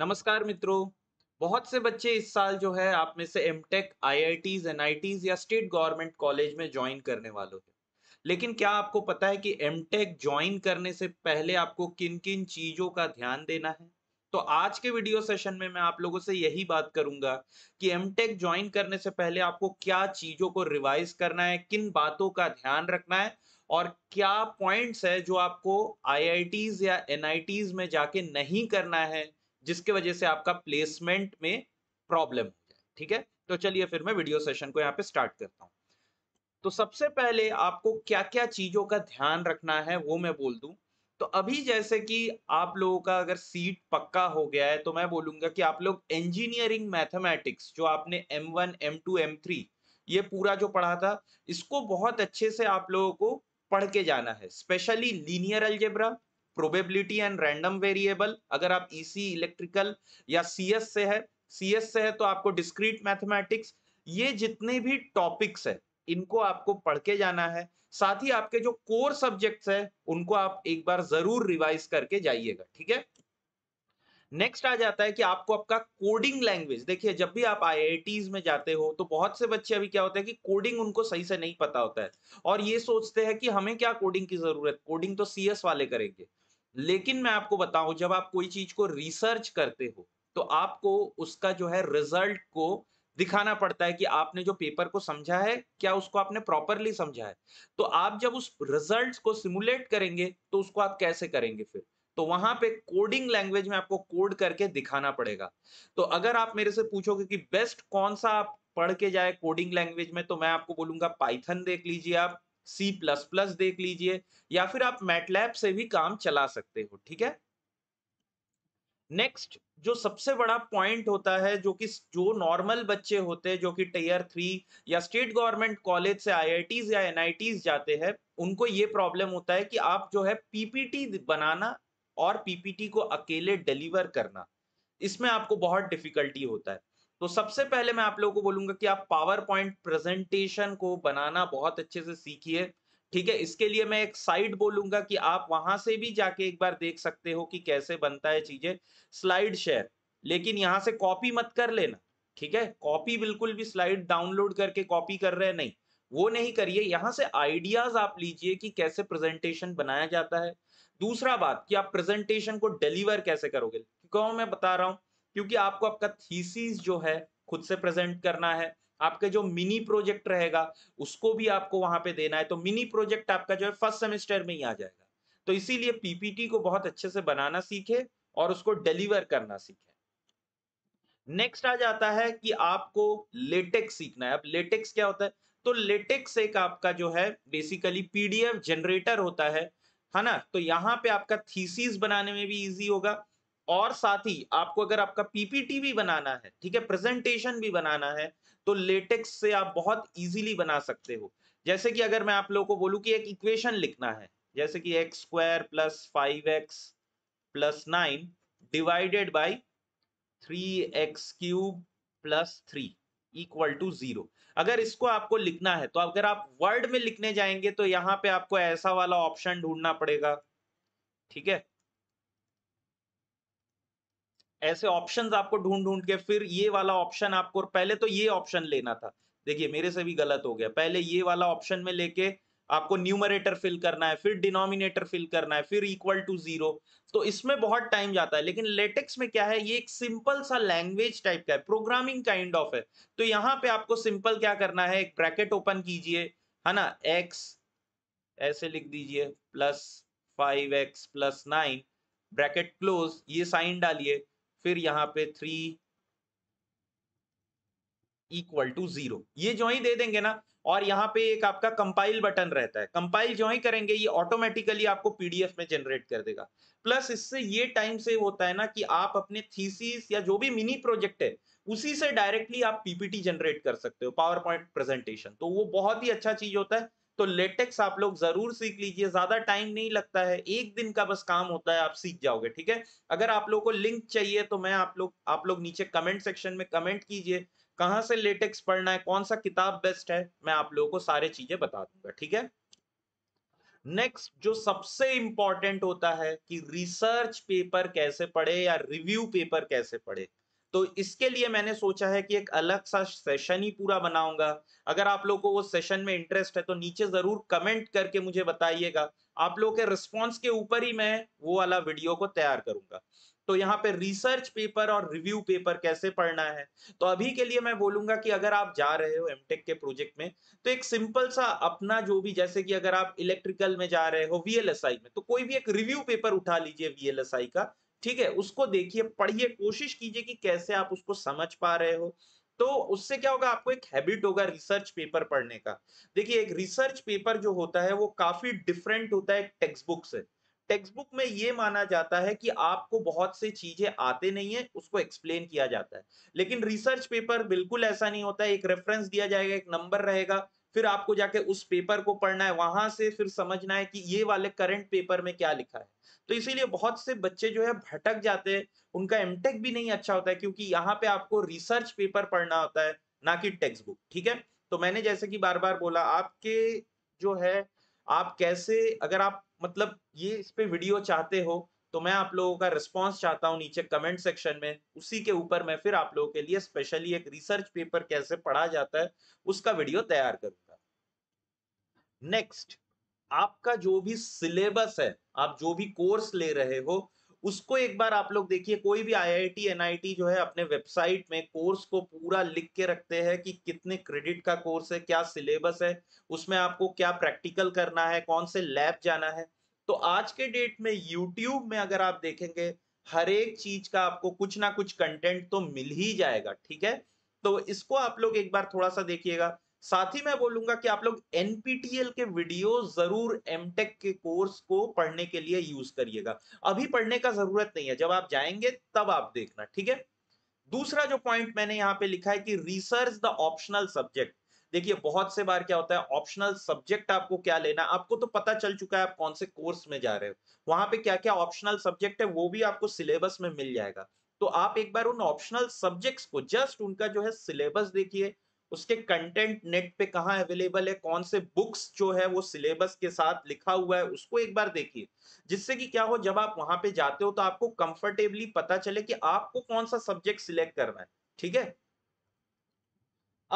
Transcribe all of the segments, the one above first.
नमस्कार मित्रों बहुत से बच्चे इस साल जो है आप में से एम टेक आई एनआईटीज या स्टेट गवर्नमेंट कॉलेज में ज्वाइन करने वालों हैं लेकिन क्या आपको पता है कि एम टेक ज्वाइन करने से पहले आपको किन किन चीजों का ध्यान देना है तो आज के वीडियो सेशन में मैं आप लोगों से यही बात करूंगा कि एम टेक ज्वाइन करने से पहले आपको क्या चीजों को रिवाइज करना है किन बातों का ध्यान रखना है और क्या पॉइंट्स है जो आपको आईआईटीज या एनआईटीज में जाके नहीं करना है जिसके वजह से आपका प्लेसमेंट में प्रॉब्लम हो जाए ठीक है तो चलिए फिर मैं वीडियो सेशन को यहाँ पे स्टार्ट करता हूँ तो सबसे पहले आपको क्या क्या चीजों का ध्यान रखना है वो मैं बोल दू तो अभी जैसे कि आप लोगों का अगर सीट पक्का हो गया है तो मैं बोलूंगा कि आप लोग इंजीनियरिंग मैथमेटिक्स जो आपने M1, M2, M3 ये पूरा जो पढ़ा था इसको बहुत अच्छे से आप लोगों को पढ़ के जाना है specially linear algebra probability and random variable अगर आप ईसी e इलेक्ट्रिकल या सीएस से है सीएस से है तो आपको डिस्क्रीट मैथमेटिक्स ये जितने भी टॉपिक्स है इनको आपको पढ़ के जाना है साथ ही आपके जो कोर सब्जेक्ट्स है उनको आप एक बार जरूर रिवाइज करके जाइएगा ठीक है नेक्स्ट आ जाता है कि आपको आपका कोडिंग लैंग्वेज देखिए जब भी आप आई में जाते हो तो बहुत से बच्चे अभी क्या होता है कि कोडिंग उनको सही से नहीं पता होता है और ये सोचते हैं कि हमें क्या कोडिंग की जरूरत कोडिंग तो सीएस वाले करेंगे लेकिन मैं आपको बताऊं जब आप कोई चीज को रिसर्च करते हो तो आपको उसका जो है रिजल्ट को दिखाना पड़ता है कि आपने जो पेपर को समझा है क्या उसको आपने प्रॉपरली समझा है तो आप जब उस रिजल्ट को सिमुलेट करेंगे तो उसको आप कैसे करेंगे फिर तो वहां पे कोडिंग लैंग्वेज में आपको कोड करके दिखाना पड़ेगा तो अगर आप मेरे से पूछोगे कि बेस्ट कौन सा आप पढ़ के जाए कोडिंग लैंग्वेज में तो मैं आपको बोलूंगा पाइथन देख लीजिए आप सी प्लस प्लस देख लीजिए या फिर आप मैटलैब से भी काम चला सकते हो ठीक है नेक्स्ट जो सबसे बड़ा पॉइंट होता है जो कि जो नॉर्मल बच्चे होते हैं जो कि टीयर थ्री या स्टेट गवर्नमेंट कॉलेज से आईआईटीज या एनआईटीज जाते हैं उनको ये प्रॉब्लम होता है कि आप जो है पीपीटी बनाना और पीपीटी को अकेले डिलीवर करना इसमें आपको बहुत डिफिकल्टी होता है तो सबसे पहले मैं आप लोगों को बोलूंगा कि आप पावर पॉइंट प्रेजेंटेशन को बनाना बहुत अच्छे से सीखिए ठीक है इसके लिए मैं एक साइड बोलूंगा कि आप वहां से भी जाके एक बार देख सकते हो कि कैसे बनता है चीजें स्लाइड शेयर लेकिन यहां से कॉपी मत कर लेना ठीक है कॉपी बिल्कुल भी स्लाइड डाउनलोड करके कॉपी कर रहे हैं नहीं वो नहीं करिए यहां से आइडियाज आप लीजिए कि कैसे प्रेजेंटेशन बनाया जाता है दूसरा बात कि आप प्रेजेंटेशन को डिलीवर कैसे करोगे क्यों मैं बता रहा हूं क्योंकि आपको आपका थीसिस जो है खुद से प्रेजेंट करना है आपके जो मिनी प्रोजेक्ट रहेगा उसको भी आपको वहां पे देना है तो मिनी प्रोजेक्ट आपका जो है फर्स्ट सेमेस्टर में ही आ जाएगा तो इसीलिए पीपीटी को बहुत अच्छे से बनाना सीखे और उसको डिलीवर करना सीखे नेक्स्ट आ जाता है कि आपको लेटेक्स सीखना है अब लेटेक्स क्या होता है तो लेटेक्स एक आपका जो है बेसिकली पीडीएफ जनरेटर होता है है ना तो यहाँ पे आपका थीसिस बनाने में भी इजी होगा और साथ ही आपको अगर आपका पीपीटी भी बनाना है ठीक है प्रेजेंटेशन भी बनाना है तो लेटेक्स से आप बहुत इजीली बना सकते हो जैसे कि अगर मैं आप लोगों को बोलूं कि एक इक्वेशन लिखना है जैसे कि x square plus five x plus nine divided by three x cube plus three equal to zero अगर इसको आपको लिखना है तो अगर आप वर्ड में लिखने जाएंगे तो यहां पे आपको ऐसा वाला ऑप्शन ढूंढना पड़ेगा ठीक है ऐसे ऑप्शन आपको ढूंढ ढूंढ के फिर ये वाला ऑप्शन आपको पहले तो ये ऑप्शन लेना था देखिए मेरे से भी गलत हो गया पहले ये वाला ऑप्शन में लेके आपको न्यूमरेटर फिल करना है फिर डिनोमिनेटर फिल करना है फिर इक्वल टू जीरो तो इसमें बहुत टाइम जाता है लेकिन लेटेक्स में क्या है ये एक सिंपल सा लैंग्वेज टाइप का है प्रोग्रामिंग काइंड ऑफ है तो यहाँ पे आपको सिंपल क्या करना है एक ब्रैकेट ओपन कीजिए है ना एक्स ऐसे लिख दीजिए plus five x plus nine bracket close ये साइन डालिए फिर यहां पे थ्री इक्वल टू जीरो ये ज्वाइन दे देंगे ना और यहाँ पे एक आपका कंपाइल बटन रहता है कंपाइल ज्वाइन करेंगे ये ऑटोमेटिकली आपको पीडीएफ में जनरेट कर देगा प्लस इससे ये टाइम सेव होता है ना कि आप अपने थीसिस या जो भी मिनी प्रोजेक्ट है उसी से डायरेक्टली आप पीपीटी जनरेट कर सकते हो पावर पॉइंट प्रेजेंटेशन तो वो बहुत ही अच्छा चीज होता है तो लेटेक्स आप लोग जरूर सीख लीजिए ज्यादा टाइम नहीं लगता है एक दिन का बस काम होता है आप सीख जाओगे ठीक है अगर आप लोग को लिंक चाहिए तो मैं आप लोग आप लोग नीचे कमेंट सेक्शन में कमेंट कीजिए कहाँ से लेटेक्स पढ़ना है कौन सा किताब बेस्ट है मैं आप लोगों को सारे चीजें बता दूंगा ठीक है नेक्स्ट जो सबसे इंपॉर्टेंट होता है कि रिसर्च पेपर कैसे पढ़े या रिव्यू पेपर कैसे पढ़े तो इसके लिए मैंने सोचा है कि एक अलग सा सेशन ही पूरा बनाऊंगा अगर आप लोग को वो सेशन में इंटरेस्ट है तो नीचे ज़रूर कमेंट करके मुझे बताइएगा आप लोगों के रिस्पॉन्स के ऊपर ही मैं वो वाला वीडियो को तैयार करूंगा तो यहाँ पे रिसर्च पेपर और रिव्यू पेपर कैसे पढ़ना है तो अभी के लिए मैं बोलूंगा कि अगर आप जा रहे हो एमटेक के प्रोजेक्ट में तो एक सिंपल सा अपना जो भी जैसे कि अगर आप इलेक्ट्रिकल में जा रहे हो वीएलएसआई में तो कोई भी एक रिव्यू पेपर उठा लीजिए वीएलएसआई का ठीक है उसको देखिए पढ़िए कोशिश कीजिए कि कैसे आप उसको समझ पा रहे हो तो उससे क्या होगा आपको एक हैबिट होगा रिसर्च पेपर पढ़ने का देखिए एक रिसर्च पेपर जो होता है वो काफी डिफरेंट होता है टेक्स्ट बुक से टेक्स्ट बुक में ये माना जाता है कि आपको बहुत से चीजें आते नहीं है उसको एक्सप्लेन किया जाता है लेकिन रिसर्च पेपर बिल्कुल ऐसा नहीं होता है एक रेफरेंस दिया जाएगा एक नंबर रहेगा फिर आपको जाके उस पेपर को पढ़ना है वहां से फिर समझना है कि ये वाले करंट पेपर में क्या लिखा है तो इसीलिए बहुत से बच्चे जो है भटक जाते हैं उनका एमटेक भी नहीं अच्छा होता है क्योंकि यहाँ पे आपको रिसर्च पेपर पढ़ना होता है ना कि टेक्स्ट बुक ठीक है तो मैंने जैसे कि बार बार बोला आपके जो है आप कैसे अगर आप मतलब ये इस पे वीडियो चाहते हो तो मैं आप लोगों का रिस्पॉन्स चाहता हूँ नीचे कमेंट सेक्शन में उसी के ऊपर मैं फिर आप लोगों के लिए स्पेशली एक रिसर्च पेपर कैसे पढ़ा जाता है उसका वीडियो तैयार करूंगा नेक्स्ट आपका जो भी सिलेबस है आप जो भी कोर्स ले रहे हो उसको एक बार आप लोग देखिए कोई भी आईआईटी एनआईटी जो है अपने वेबसाइट में कोर्स को पूरा लिख के रखते हैं कि कितने क्रेडिट का कोर्स है क्या सिलेबस है उसमें आपको क्या प्रैक्टिकल करना है कौन से लैब जाना है तो आज के डेट में यूट्यूब में अगर आप देखेंगे हर एक चीज का आपको कुछ ना कुछ कंटेंट तो मिल ही जाएगा ठीक है तो इसको आप लोग एक बार थोड़ा सा देखिएगा साथ ही मैं बोलूंगा कि आप लोग एनपीटीएल के वीडियो जरूर एमटेक के कोर्स को पढ़ने के लिए यूज करिएगा अभी पढ़ने का जरूरत नहीं है जब आप जाएंगे तब आप देखना ठीक है दूसरा जो पॉइंट मैंने यहाँ पे लिखा है कि रिसर्च द ऑप्शनल सब्जेक्ट देखिए बहुत से बार क्या होता है ऑप्शनल सब्जेक्ट आपको क्या लेना आपको तो पता चल चुका है आप कौन से कोर्स में जा रहे हो वहां पे क्या क्या ऑप्शनल सब्जेक्ट है वो भी आपको सिलेबस में मिल जाएगा तो आप एक बार उन ऑप्शनल सब्जेक्ट्स को जस्ट उनका जो है सिलेबस देखिए उसके कंटेंट नेट पे कहाँ अवेलेबल है कौन से बुक्स जो है वो सिलेबस के साथ लिखा हुआ है उसको एक बार देखिए जिससे कि क्या हो जब आप वहां पे जाते हो तो आपको कंफर्टेबली पता चले कि आपको कौन सा सब्जेक्ट सिलेक्ट करना है ठीक है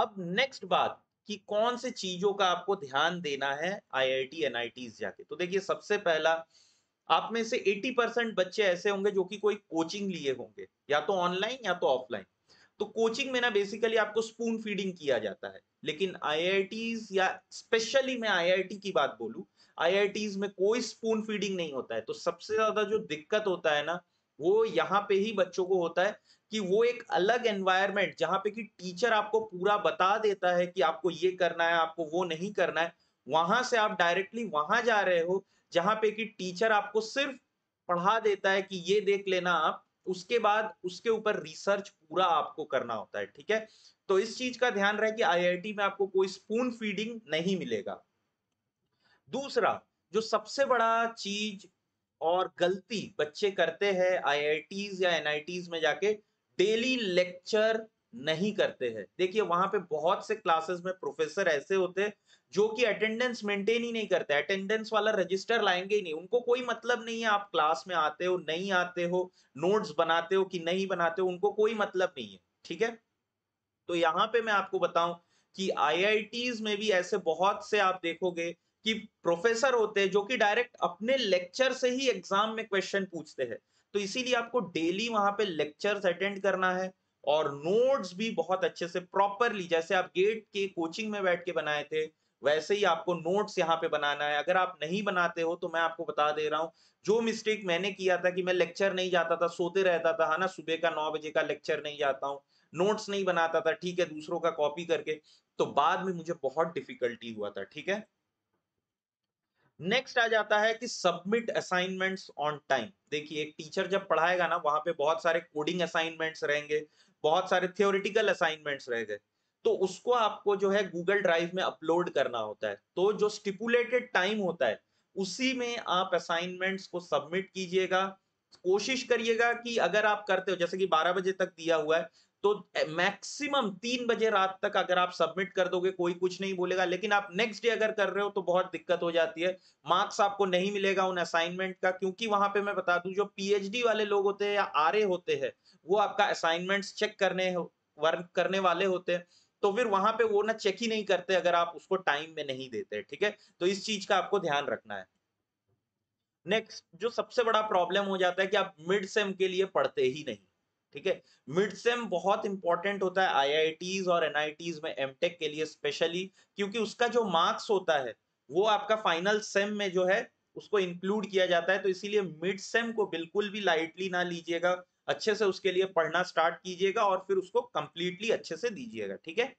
अब नेक्स्ट बात कि कौन से चीजों का आपको ध्यान देना है आईआईटी एनआईटी जाके तो देखिए सबसे पहला आप में से 80 परसेंट बच्चे ऐसे होंगे जो कि कोई कोचिंग लिए होंगे या तो ऑनलाइन या तो ऑफलाइन तो कोचिंग में ना बेसिकली आपको स्पून फीडिंग किया जाता है लेकिन आई या स्पेशली मैं आई की बात बोलू आई में कोई स्पून फीडिंग नहीं होता है तो सबसे ज्यादा जो दिक्कत होता है ना वो यहाँ पे ही बच्चों को होता है कि वो एक अलग एनवायरनमेंट जहां पे कि टीचर आपको पूरा बता देता है कि आपको ये करना है आपको वो नहीं करना है वहां से आप डायरेक्टली वहां जा रहे हो जहां पे कि टीचर आपको सिर्फ पढ़ा देता है कि ये देख लेना आप उसके बाद उसके ऊपर रिसर्च पूरा आपको करना होता है ठीक है तो इस चीज का ध्यान रहे कि आईआईटी में आपको कोई स्पून फीडिंग नहीं मिलेगा दूसरा जो सबसे बड़ा चीज और गलती बच्चे करते हैं आईआईटीज या एनआईटीज में जाके डेली लेक्चर नहीं करते हैं देखिए वहां पे बहुत से क्लासेस में प्रोफेसर ऐसे होते हैं जो कि अटेंडेंस मेंटेन ही नहीं करते अटेंडेंस वाला रजिस्टर लाएंगे ही नहीं उनको कोई मतलब नहीं है आप क्लास में आते हो नहीं आते हो नोट्स बनाते हो कि नहीं बनाते हो उनको कोई मतलब नहीं है ठीक है तो यहाँ पे मैं आपको बताऊं कि आई में भी ऐसे बहुत से आप देखोगे कि प्रोफेसर होते हैं जो कि डायरेक्ट अपने लेक्चर से ही एग्जाम में क्वेश्चन पूछते हैं तो इसीलिए आपको डेली वहां पे लेक्चर्स अटेंड करना है और नोट्स भी बहुत अच्छे से प्रॉपरली जैसे आप गेट के कोचिंग में बैठ के बनाए थे वैसे ही आपको नोट्स यहाँ पे बनाना है अगर आप नहीं बनाते हो तो मैं आपको बता दे रहा हूँ जो मिस्टेक मैंने किया था कि मैं लेक्चर नहीं जाता था सोते रहता था है ना सुबह का नौ बजे का लेक्चर नहीं जाता हूँ नोट्स नहीं बनाता था ठीक है दूसरों का कॉपी करके तो बाद में मुझे बहुत डिफिकल्टी हुआ था ठीक है नेक्स्ट आ जाता है कि सबमिट असाइनमेंट्स ऑन टाइम देखिए एक टीचर जब पढ़ाएगा ना वहां पे बहुत सारे कोडिंग असाइनमेंट्स रहेंगे बहुत सारे थियोरिटिकल असाइनमेंट्स रहेंगे तो उसको आपको जो है गूगल ड्राइव में अपलोड करना होता है तो जो स्टिपुलेटेड टाइम होता है उसी में आप असाइनमेंट्स को सबमिट कीजिएगा कोशिश करिएगा कि अगर आप करते हो जैसे कि 12 बजे तक दिया हुआ है तो मैक्सिमम तीन बजे रात तक अगर आप सबमिट कर दोगे कोई कुछ नहीं बोलेगा लेकिन आप नेक्स्ट डे अगर कर रहे हो तो बहुत दिक्कत हो जाती है मार्क्स आपको नहीं मिलेगा उन असाइनमेंट का क्योंकि वहां पे मैं बता दूं जो पीएचडी वाले लोग होते हैं या आर होते हैं वो आपका असाइनमेंट चेक करने वर्क करने वाले होते हैं तो फिर वहां पे वो ना चेक ही नहीं करते अगर आप उसको टाइम में नहीं देते ठीक है तो इस चीज का आपको ध्यान रखना है नेक्स्ट जो सबसे बड़ा प्रॉब्लम हो जाता है कि आप मिड सेम के लिए पढ़ते ही नहीं ठीक है मिड सेम बहुत इंपॉर्टेंट होता है आईआईटीज और एनआईटीज में एमटेक के लिए स्पेशली क्योंकि उसका जो मार्क्स होता है वो आपका फाइनल सेम में जो है उसको इंक्लूड किया जाता है तो इसीलिए मिड सेम को बिल्कुल भी लाइटली ना लीजिएगा अच्छे से उसके लिए पढ़ना स्टार्ट कीजिएगा और फिर उसको कंप्लीटली अच्छे से दीजिएगा ठीक है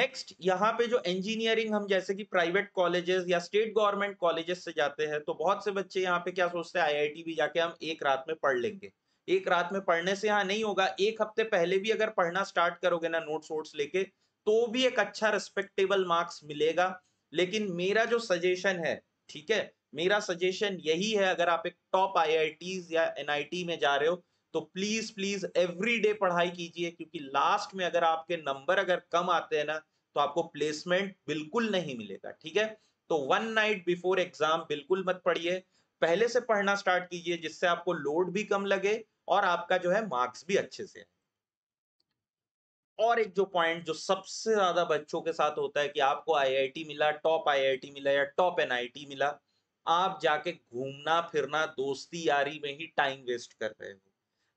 नेक्स्ट यहाँ पे जो इंजीनियरिंग हम जैसे कि प्राइवेट कॉलेजेस या स्टेट गवर्नमेंट कॉलेजेस से जाते हैं तो बहुत से बच्चे यहाँ पे क्या सोचते हैं आईआईटी भी जाके हम एक रात में पढ़ लेंगे एक रात में पढ़ने से हाँ नहीं होगा एक हफ्ते पहले भी अगर पढ़ना स्टार्ट करोगे ना नोट्स वोट्स लेके तो भी एक अच्छा रिस्पेक्टेबल मार्क्स मिलेगा लेकिन मेरा जो सजेशन है ठीक है मेरा सजेशन यही है अगर आप एक टॉप आई या एन में जा रहे हो तो प्लीज प्लीज एवरी डे पढ़ाई कीजिए क्योंकि लास्ट में अगर आपके नंबर अगर कम आते हैं ना तो आपको प्लेसमेंट बिल्कुल नहीं मिलेगा ठीक है तो वन नाइट बिफोर एग्जाम बिल्कुल मत पढ़िए पहले से पढ़ना स्टार्ट कीजिए जिससे आपको लोड भी कम लगे और आपका जो है मार्क्स भी अच्छे से है और एक जो पॉइंट जो सबसे ज्यादा बच्चों के साथ होता है कि आपको आईआईटी मिला टॉप आईआईटी मिला या टॉप एनआईटी मिला आप जाके घूमना फिरना दोस्ती यारी में ही टाइम वेस्ट कर रहे हो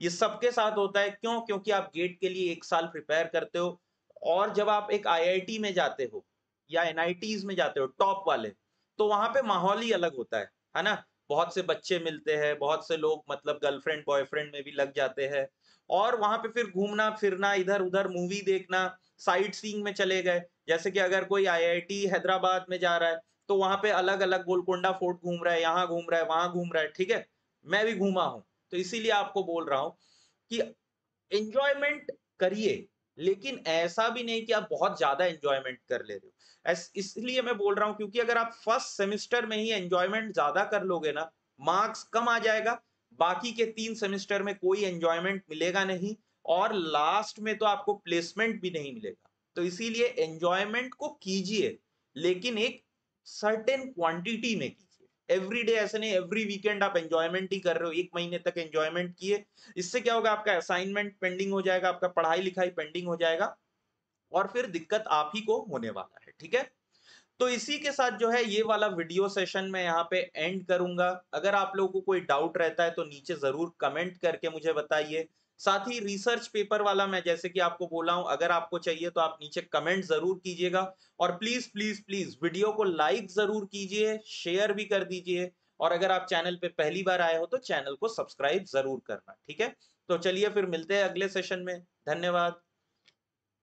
ये सबके साथ होता है क्यों क्योंकि आप गेट के लिए एक साल प्रिपेयर करते हो और जब आप एक आईआईटी में जाते हो या एनआईटीज में जाते हो टॉप वाले तो वहां पे माहौल ही अलग होता है है ना बहुत से बच्चे मिलते हैं बहुत से लोग मतलब गर्लफ्रेंड बॉयफ्रेंड में भी लग जाते हैं और वहां पे फिर घूमना फिरना इधर उधर मूवी देखना साइट सीइंग में चले गए जैसे कि अगर कोई आईआईटी हैदराबाद में जा रहा है तो वहां पे अलग अलग गोलकोंडा फोर्ट घूम रहा है यहाँ घूम रहा है वहां घूम रहा है ठीक है मैं भी घूमा हूँ तो इसीलिए आपको बोल रहा हूँ कि एंजॉयमेंट करिए लेकिन ऐसा भी नहीं कि आप बहुत ज़्यादा एंजॉयमेंट कर ले रहे हो इसलिए मैं बोल रहा हूँ क्योंकि अगर आप फर्स्ट सेमेस्टर में ही एंजॉयमेंट ज़्यादा कर लोगे ना मार्क्स कम आ जाएगा बाकी के तीन सेमेस्टर में कोई एंजॉयमेंट मिलेगा नहीं और लास्ट में तो आपको प्लेसमेंट भी नहीं मिलेगा तो इसीलिए एंजॉयमेंट को कीजिए लेकिन एक सर्टेन क्वांटिटी में कीजिए एवरी डे ऐसे नहीं एवरी वीकेंड आप एंजॉयमेंट ही कर रहे हो एक महीने तक एंजॉयमेंट किए इससे क्या होगा आपका असाइनमेंट पेंडिंग हो जाएगा आपका पढ़ाई लिखाई पेंडिंग हो जाएगा और फिर दिक्कत आप ही को होने वाला है ठीक है तो इसी के साथ जो है ये वाला वीडियो सेशन मैं यहाँ पे एंड करूंगा अगर आप लोगों को कोई डाउट रहता है तो नीचे जरूर कमेंट करके मुझे बताइए साथ ही रिसर्च पेपर वाला मैं जैसे कि आपको बोला हूं अगर आपको चाहिए तो आप नीचे कमेंट जरूर कीजिएगा और प्लीज प्लीज प्लीज वीडियो को लाइक जरूर कीजिए शेयर भी कर दीजिए और अगर आप चैनल पे पहली बार आए हो तो चैनल को सब्सक्राइब जरूर करना ठीक है तो चलिए फिर मिलते हैं अगले सेशन में धन्यवाद